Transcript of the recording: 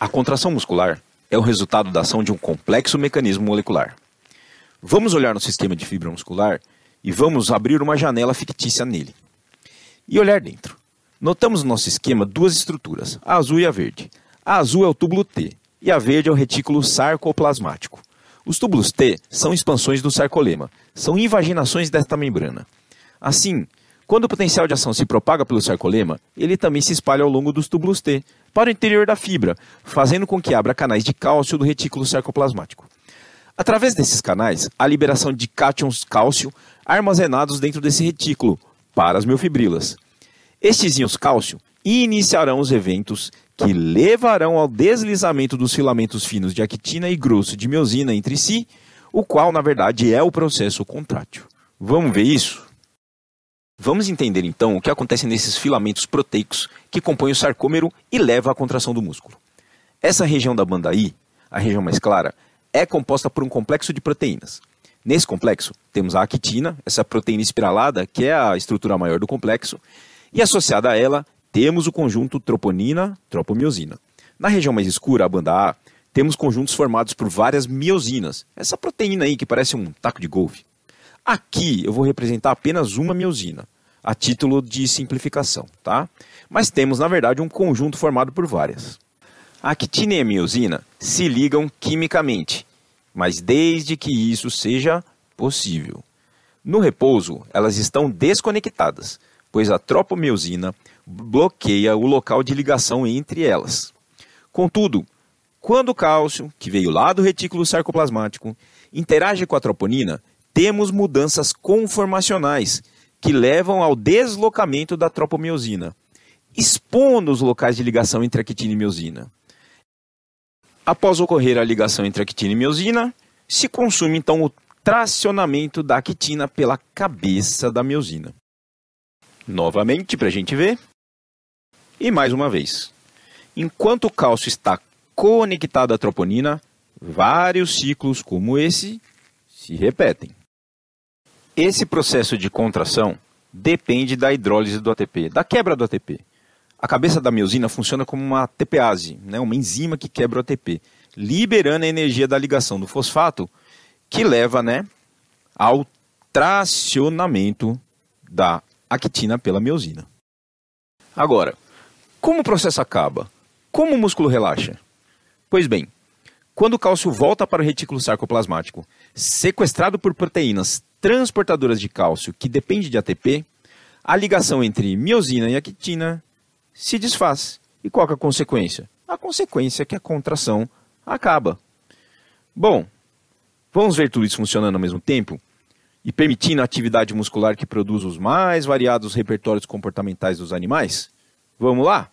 A contração muscular é o resultado da ação de um complexo mecanismo molecular. Vamos olhar no sistema de fibra muscular e vamos abrir uma janela fictícia nele e olhar dentro. Notamos no nosso esquema duas estruturas, a azul e a verde. A azul é o túbulo T e a verde é o retículo sarcoplasmático. Os túbulos T são expansões do sarcolema, são invaginações desta membrana. Assim, quando o potencial de ação se propaga pelo sarcolema, ele também se espalha ao longo dos túbulos T, para o interior da fibra, fazendo com que abra canais de cálcio do retículo sarcoplasmático. Através desses canais, há liberação de cátions cálcio armazenados dentro desse retículo, para as miofibrilas. Estes íons cálcio iniciarão os eventos que levarão ao deslizamento dos filamentos finos de actina e grosso de miosina entre si, o qual, na verdade, é o processo contrátil. Vamos ver isso? Vamos entender então o que acontece nesses filamentos proteicos que compõem o sarcômero e leva à contração do músculo. Essa região da banda I, a região mais clara, é composta por um complexo de proteínas. Nesse complexo, temos a actina, essa proteína espiralada, que é a estrutura maior do complexo, e associada a ela, temos o conjunto troponina-tropomiosina. Na região mais escura, a banda A, temos conjuntos formados por várias miosinas, essa proteína aí que parece um taco de golfe. Aqui eu vou representar apenas uma miosina, a título de simplificação, tá? Mas temos, na verdade, um conjunto formado por várias. A actina e a miosina se ligam quimicamente, mas desde que isso seja possível. No repouso, elas estão desconectadas, pois a tropomiosina bloqueia o local de ligação entre elas. Contudo, quando o cálcio, que veio lá do retículo sarcoplasmático, interage com a troponina, temos mudanças conformacionais que levam ao deslocamento da tropomiosina, expondo os locais de ligação entre actina e miosina. Após ocorrer a ligação entre actina e miosina, se consome então o tracionamento da actina pela cabeça da miosina. Novamente, para a gente ver. E mais uma vez. Enquanto o cálcio está conectado à troponina, vários ciclos como esse se repetem. Esse processo de contração depende da hidrólise do ATP, da quebra do ATP. A cabeça da miosina funciona como uma ATPase, né, uma enzima que quebra o ATP, liberando a energia da ligação do fosfato, que leva né, ao tracionamento da actina pela miosina. Agora, como o processo acaba? Como o músculo relaxa? Pois bem, quando o cálcio volta para o retículo sarcoplasmático, sequestrado por proteínas transportadoras de cálcio que depende de ATP, a ligação entre miosina e actina se desfaz. E qual é a consequência? A consequência é que a contração acaba. Bom, vamos ver tudo isso funcionando ao mesmo tempo e permitindo a atividade muscular que produz os mais variados repertórios comportamentais dos animais? Vamos lá?